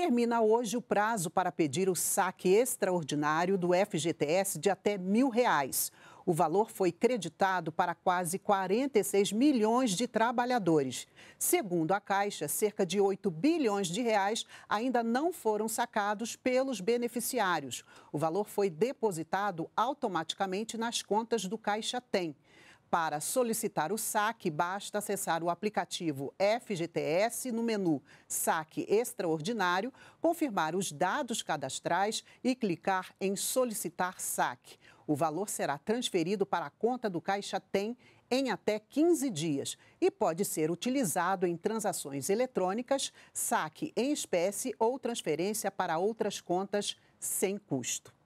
Termina hoje o prazo para pedir o saque extraordinário do FGTS de até mil reais. O valor foi creditado para quase 46 milhões de trabalhadores. Segundo a Caixa, cerca de 8 bilhões de reais ainda não foram sacados pelos beneficiários. O valor foi depositado automaticamente nas contas do Caixa Tem. Para solicitar o saque, basta acessar o aplicativo FGTS no menu Saque Extraordinário, confirmar os dados cadastrais e clicar em Solicitar Saque. O valor será transferido para a conta do Caixa Tem em até 15 dias e pode ser utilizado em transações eletrônicas, saque em espécie ou transferência para outras contas sem custo.